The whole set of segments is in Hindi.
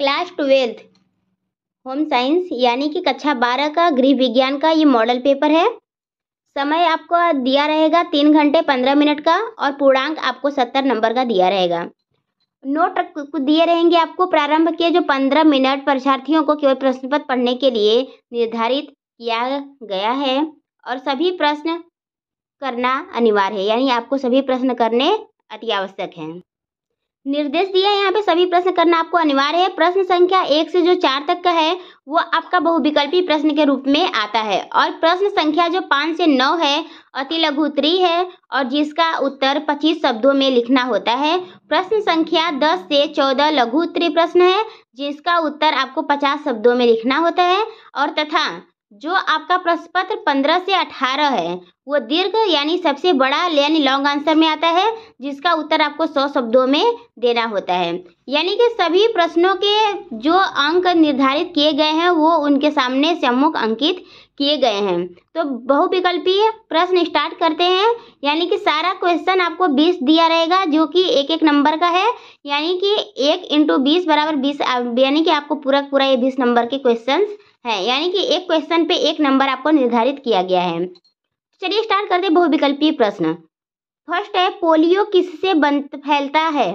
क्लास ट्वेल्थ होम साइंस यानी कि कक्षा बारह का गृह विज्ञान का ये मॉडल पेपर है समय आपको दिया रहेगा तीन घंटे पंद्रह मिनट का और पूर्णांक आपको सत्तर नंबर का दिया रहेगा नोट दिए रहेंगे आपको प्रारंभ के जो पंद्रह मिनट परीक्षार्थियों को केवल प्रश्न पत्र पढ़ने के लिए निर्धारित किया गया है और सभी प्रश्न करना अनिवार्य है यानी आपको सभी प्रश्न करने अति आवश्यक हैं निर्देश दिया है यहाँ पे सभी प्रश्न करना आपको अनिवार्य है प्रश्न संख्या एक से जो चार तक का है वो आपका बहुविकल्पी प्रश्न के रूप में आता है और प्रश्न संख्या जो पाँच से नौ है अति लघु उत्तरी है और जिसका उत्तर पच्चीस शब्दों में लिखना होता है प्रश्न संख्या दस से चौदह लघु उत्तरी प्रश्न है जिसका उत्तर आपको पचास शब्दों में लिखना होता है और तथा जो आपका प्रश्न पत्र पंद्रह से अठारह है वो दीर्घ यानी सबसे बड़ा यानी लॉन्ग आंसर में आता है जिसका उत्तर आपको सौ शब्दों में देना होता है यानी कि सभी प्रश्नों के जो अंक निर्धारित किए गए हैं वो उनके सामने सम्मुख अंकित किए गए हैं तो बहुविकल्पीय प्रश्न स्टार्ट करते हैं यानी कि सारा क्वेश्चन आपको बीस दिया रहेगा जो कि एक एक नंबर का है यानी कि एक इंटू बीस बराबर बीस यानी कि आपको पूरा पूरा ये बीस नंबर के क्वेश्चन है यानी कि एक क्वेश्चन पे एक नंबर आपको निर्धारित किया गया है चलिए स्टार्ट करते बहुविकल्पीय प्रश्न फर्स्ट है पोलियो किससे बन फैलता है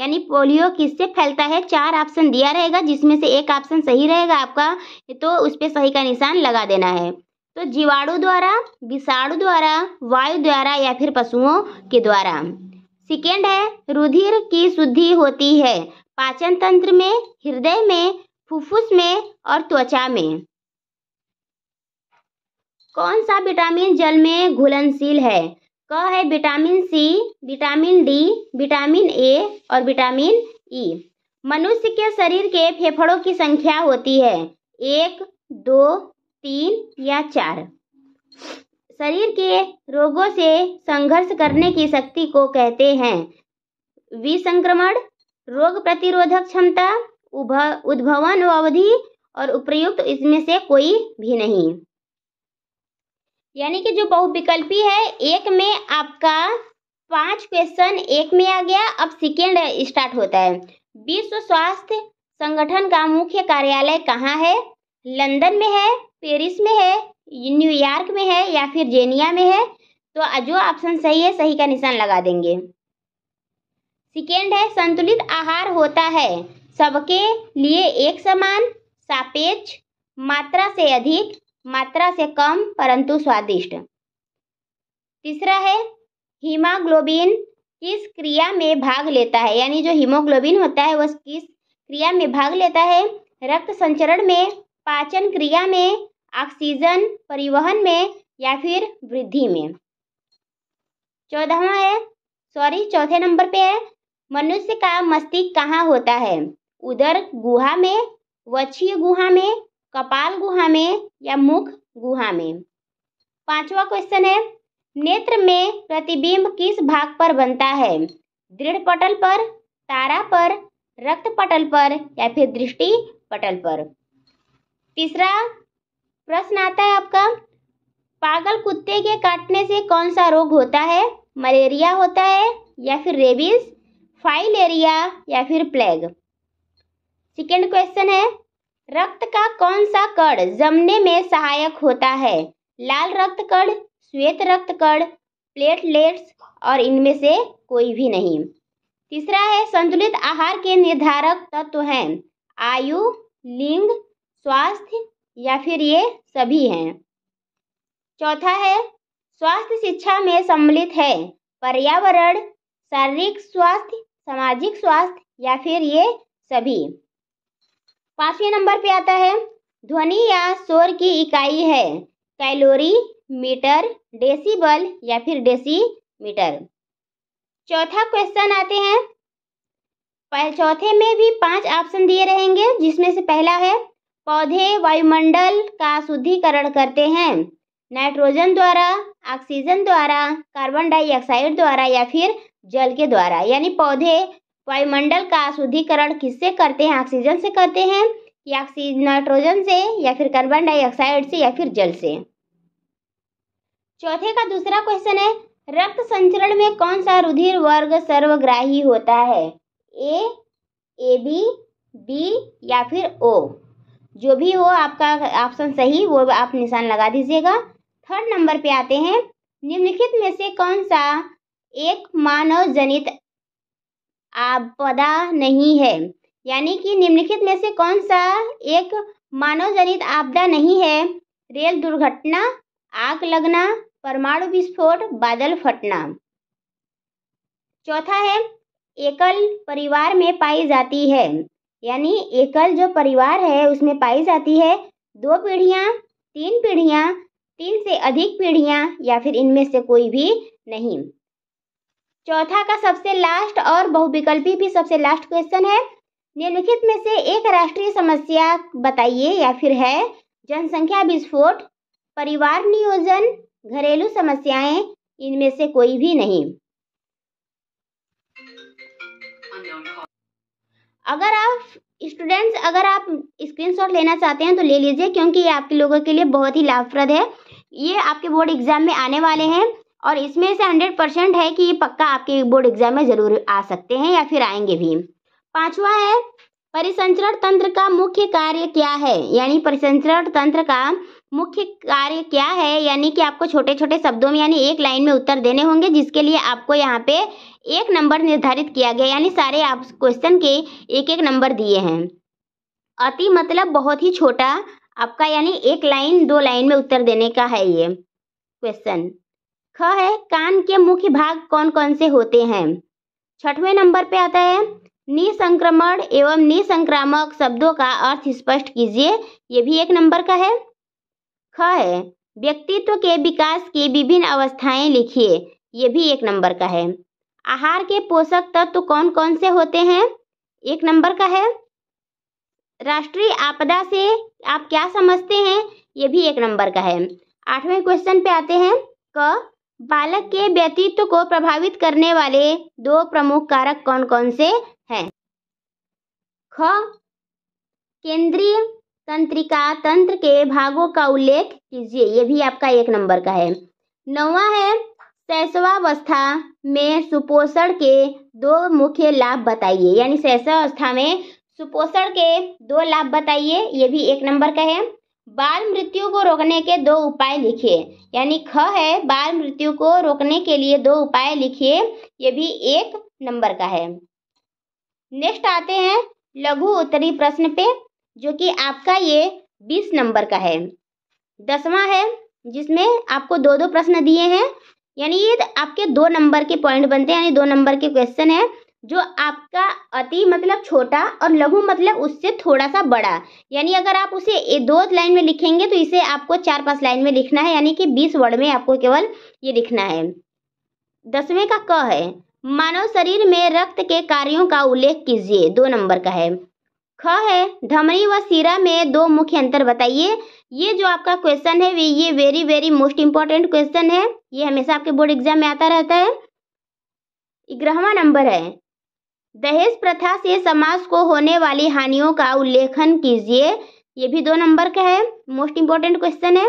यानी पोलियो किससे फैलता है चार ऑप्शन दिया रहेगा जिसमें से एक ऑप्शन सही रहेगा आपका तो उस पर सही का निशान लगा देना है तो जीवाणु द्वारा विषाणु द्वारा वायु द्वारा या फिर पशुओं के द्वारा सेकेंड है रुधिर की शुद्धि होती है पाचन तंत्र में हृदय में फुफ्फुस में और त्वचा में कौन सा विटामिन जल में घुलनशील है क है vitamin C vitamin D vitamin A और विटामिन ई मनुष्य के शरीर के फेफड़ों की संख्या होती है एक दो तीन या चार शरीर के रोगों से संघर्ष करने की शक्ति को कहते हैं विसंक्रमण रोग प्रतिरोधक क्षमता उद्भवन अवधि और उपयुक्त इसमें से कोई भी नहीं यानी कि जो बहुविकल्पी है एक में आपका पांच क्वेश्चन एक में आ गया अब सेकेंड स्टार्ट होता है विश्व स्वास्थ्य संगठन का मुख्य कार्यालय कहाँ है लंदन में है पेरिस में है न्यूयॉर्क में है या फिर जेनिया में है तो जो ऑप्शन सही है सही का निशान लगा देंगे सेकेंड है संतुलित आहार होता है सबके लिए एक समान सापेक्ष मात्रा से अधिक मात्रा से कम परंतु स्वादिष्ट तीसरा है हीमोग्लोबिन किस क्रिया में भाग लेता है यानी जो हीमोग्लोबिन होता है वह किस क्रिया में भाग लेता है रक्त संचरण में पाचन क्रिया में ऑक्सीजन परिवहन में या फिर वृद्धि में चौदहवा है सॉरी चौथे नंबर पे है मनुष्य का मस्तिष्क कहाँ होता है उधर गुहा में वक्षीय गुहा में कपाल गुहा में या मुख गुहा में पांचवा क्वेश्चन है नेत्र में प्रतिबिंब किस भाग पर बनता है दृढ़ पटल पर तारा पर रक्त पटल पर या फिर दृष्टि पटल पर तीसरा प्रश्न आता है आपका पागल कुत्ते के काटने से कौन सा रोग होता है मलेरिया होता है या फिर रेबीज फाइलेरिया या फिर प्लेग सेकेंड क्वेश्चन है रक्त का कौन सा कण जमने में सहायक होता है लाल रक्त कण श्वेत रक्त कण प्लेटलेट्स और इनमें से कोई भी नहीं तीसरा है संतुलित आहार के निर्धारक तत्व हैं आयु लिंग स्वास्थ्य या फिर ये सभी हैं चौथा है स्वास्थ्य शिक्षा में सम्मिलित है पर्यावरण शारीरिक स्वास्थ्य सामाजिक स्वास्थ्य या फिर ये सभी पांचवें नंबर पे आता है ध्वनि या शोर की इकाई है कैलोरी मीटर डेसीबल या फिर डेसी मीटर चौथा क्वेश्चन आते हैं चौथे में भी पांच ऑप्शन दिए रहेंगे जिसमें से पहला है पौधे वायुमंडल का शुद्धिकरण करते हैं नाइट्रोजन द्वारा ऑक्सीजन द्वारा कार्बन डाइऑक्साइड द्वारा या फिर जल के द्वारा यानी पौधे वायुमंडल का शुद्धिकरण किससे करते हैं ऑक्सीजन से करते हैं या ऑक्सीजन नाइट्रोजन से या फिर कार्बन डाइऑक्साइड से या फिर जल से चौथे का दूसरा क्वेश्चन है रक्त संचरण में कौन सा रुधिर वर्ग सर्वग्राही होता है ए ए बी बी या फिर ओ जो भी हो आपका ऑप्शन सही वो आप निशान लगा दीजिएगा थर्ड नंबर पे आते हैं निम्नलिखित में से कौन सा एक मानव जनित आपदा नहीं है यानी कि निम्नलिखित में से कौन सा एक मानव जनित आपदा नहीं है रेल दुर्घटना आग लगना परमाणु विस्फोट बादल फटना चौथा है एकल परिवार में पाई जाती है यानी एकल जो परिवार है उसमें पाई जाती है दो पीढ़ियाँ तीन पीढ़ियाँ तीन से अधिक पीढ़ियाँ या फिर इनमें से कोई भी नहीं चौथा का सबसे लास्ट और बहुविकल्पी भी सबसे लास्ट क्वेश्चन है निम्नलिखित में से एक राष्ट्रीय समस्या बताइए या फिर है जनसंख्या विस्फोट परिवार नियोजन घरेलू समस्याएं इनमें से कोई भी नहीं अगर आप स्टूडेंट्स अगर आप स्क्रीनशॉट लेना चाहते हैं तो ले लीजिए क्योंकि ये आपके लोगों के लिए बहुत ही लाभप्रद है ये आपके बोर्ड एग्जाम में आने वाले हैं और इसमें से हंड्रेड परसेंट है कि ये पक्का आपके बोर्ड एग्जाम में जरूर आ सकते हैं या फिर आएंगे भी पांचवा है परिसंचरण तंत्र का मुख्य कार्य क्या है यानी परिसंचरण तंत्र का मुख्य कार्य क्या है यानी कि आपको छोटे छोटे शब्दों में यानी एक लाइन में उत्तर देने होंगे जिसके लिए आपको यहाँ पे एक नंबर निर्धारित किया गया यानी सारे आप क्वेश्चन के एक एक नंबर दिए हैं अति मतलब बहुत ही छोटा आपका यानी एक लाइन दो लाइन में उत्तर देने का है ये क्वेश्चन ख है कान के मुख्य भाग कौन कौन से होते हैं छठवें नंबर पे आता है निसंक्रमण एवं निसंक्रामक शब्दों का अर्थ स्पष्ट कीजिए यह भी एक नंबर का है ख है व्यक्तित्व के विकास की विभिन्न अवस्थाएं लिखिए ये भी एक नंबर का है आहार के पोषक तत्व कौन कौन से होते हैं एक नंबर का है राष्ट्रीय आपदा से आप क्या समझते हैं ये भी एक नंबर का है आठवें क्वेश्चन पे आते हैं क बालक के व्यक्तित्व को प्रभावित करने वाले दो प्रमुख कारक कौन कौन से हैं ख केंद्रीय तंत्रिका तंत्र के भागों का उल्लेख कीजिए यह भी आपका एक नंबर का है नौवा है शैशवावस्था में सुपोषण के दो मुख्य लाभ बताइए यानी शैशवावस्था में सुपोषण के दो लाभ बताइए ये भी एक नंबर का है बाल मृत्यु को रोकने के दो उपाय लिखिए यानी ख है बाल मृत्यु को रोकने के लिए दो उपाय लिखिए ये भी एक नंबर का है नेक्स्ट आते हैं लघु उत्तरी प्रश्न पे जो कि आपका ये बीस नंबर का है दसवां है जिसमें आपको दो दो प्रश्न दिए हैं यानी ये आपके दो नंबर के पॉइंट बनते हैं यानी दो नंबर के क्वेश्चन है जो आपका अति मतलब छोटा और लघु मतलब उससे थोड़ा सा बड़ा यानी अगर आप उसे दो लाइन में लिखेंगे तो इसे आपको चार पांच लाइन में लिखना है यानी कि बीस वर्ड में आपको केवल ये लिखना है दसवें का क है मानव शरीर में रक्त के कार्यों का उल्लेख कीजिए दो नंबर का है ख है धमनी व सिरा में दो मुख्य अंतर बताइए ये जो आपका क्वेश्चन है ये very very most important question है ये हमेशा आपके बोर्ड एग्जाम में आता रहता है ग्रहवा नंबर है दहेज प्रथा से समाज को होने वाली हानियों का उल्लेखन कीजिए ये भी दो नंबर का है मोस्ट इंपॉर्टेंट क्वेश्चन है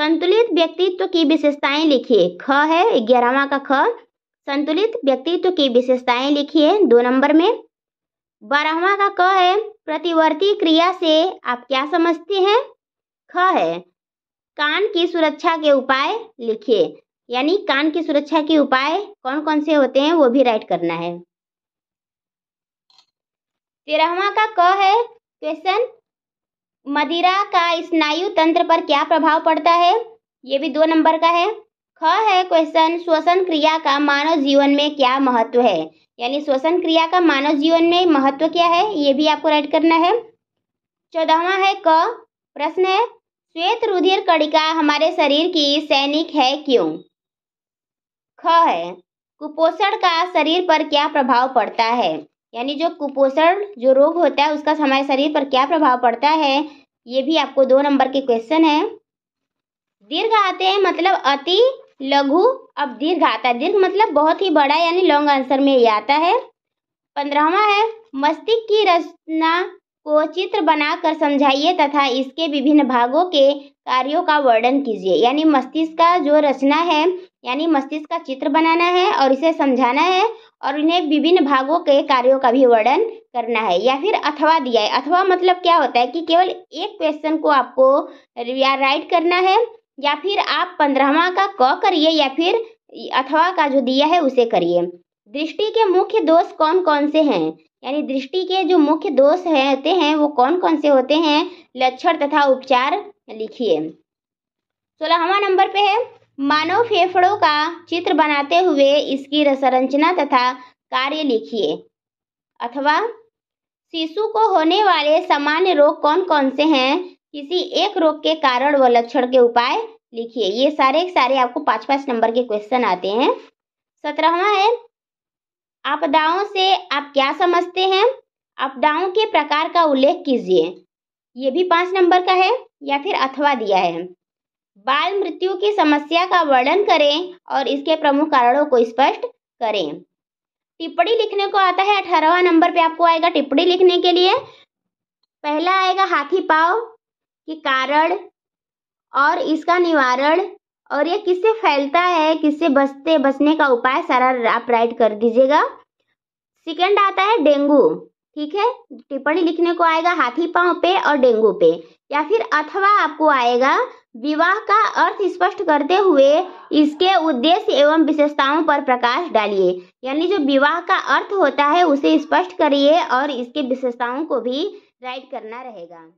संतुलित व्यक्तित्व की विशेषताएं लिखिए ख है ग्यारहवा का ख संतुलित व्यक्तित्व की विशेषताएं लिखिए दो नंबर में बारहवा का क है प्रतिवर्ती क्रिया से आप क्या समझते हैं ख है कान की सुरक्षा के उपाय लिखिए यानी कान की सुरक्षा के उपाय कौन कौन से होते हैं वो भी राइट करना है तेरहवा का क है क्वेश्चन मदिरा का स्नायु तंत्र पर क्या प्रभाव पड़ता है ये भी दो नंबर का है ख है क्वेश्चन श्वसन क्रिया का मानव जीवन में क्या महत्व है यानी श्वसन क्रिया का मानव जीवन में महत्व क्या है ये भी आपको राइट करना है चौदहवा है क प्रश्न है श्वेत रुधिर कणिका हमारे शरीर की सैनिक है क्यों ख है कुपोषण का शरीर पर क्या प्रभाव पड़ता है यानी जो कुपोषण जो रोग होता है उसका हमारे शरीर पर क्या प्रभाव पड़ता है ये भी आपको दो नंबर के क्वेश्चन है दीर्घ आते हैं मतलब अति लघु अब दीर्घ आता है दीर्घ मतलब बहुत ही बड़ा यानी लॉन्ग आंसर में ये आता है पंद्रहवा है मस्तिष्क की रचना को चित्र बनाकर समझाइए तथा इसके विभिन्न भागों के कार्यों का वर्णन कीजिए यानी मस्तिष्क का जो रचना है यानी मस्तिष्क का चित्र बनाना है और इसे समझाना है और इन्हें विभिन्न भागों के कार्यों का भी वर्णन करना है या फिर अथवा दिया है अथवा मतलब क्या होता है कि केवल एक क्वेश्चन को आपको या राइट करना है या फिर आप पंद्रहवा का क करिए या फिर अथवा का जो दिया है उसे करिए दृष्टि के मुख्य दोष कौन कौन से हैं यानी दृष्टि के जो मुख्य दोष है होते हैं वो कौन कौन से होते हैं लक्षण तथा उपचार लिखिए सोलहवा नंबर पे है मानव फेफड़ों का चित्र बनाते हुए इसकी संरचना तथा कार्य लिखिए अथवा शिशु को होने वाले सामान्य रोग कौन कौन से हैं किसी एक रोग के कारण व लक्षण के उपाय लिखिए ये सारे सारे आपको पाँच पाँच नंबर के क्वेश्चन आते हैं सत्रहवा है आपदाओं से आप क्या समझते हैं आपदाओं के प्रकार का उल्लेख कीजिए ये भी पाँच नंबर का है या फिर अथवा दिया है बाल मृत्यु की समस्या का वर्णन करें और इसके प्रमुख कारणों को स्पष्ट करें टिप्पणी लिखने को आता है अठारहवा नंबर पे आपको आएगा टिप्पणी लिखने के लिए पहला आएगा हाथी पाव के कारण और इसका निवारण और ये किससे फैलता है किससे बचते बचने का उपाय सारा आप राइट कर दीजिएगा सेकेंड आता है डेंगू ठीक है टिप्पणी लिखने को आएगा हाथी पांव पे और डेंगू पे या फिर अथवा आपको आएगा विवाह का अर्थ स्पष्ट करते हुए इसके उद्देश्य एवं विशेषताओं पर प्रकाश डालिए यानी जो विवाह का अर्थ होता है उसे स्पष्ट करिए और इसके विशेषताओं को भी राइट करना रहेगा